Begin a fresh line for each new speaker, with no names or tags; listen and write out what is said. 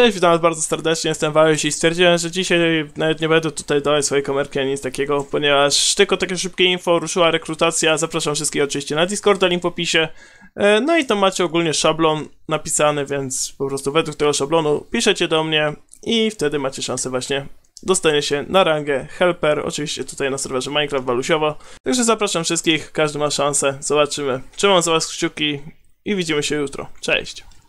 Cześć, witam was bardzo serdecznie, jestem Wałeś i stwierdziłem, że dzisiaj nawet nie będę tutaj dawać swojej komerki ani nic takiego, ponieważ tylko takie szybkie info, ruszyła rekrutacja, zapraszam wszystkich oczywiście na Discorda, link w opisie. E, no i tam macie ogólnie szablon napisany, więc po prostu według tego szablonu piszecie do mnie i wtedy macie szansę właśnie dostanie się na rangę helper, oczywiście tutaj na serwerze Minecraft walusiowo. Także zapraszam wszystkich, każdy ma szansę, zobaczymy. Trzymam za was kciuki i widzimy się jutro. Cześć!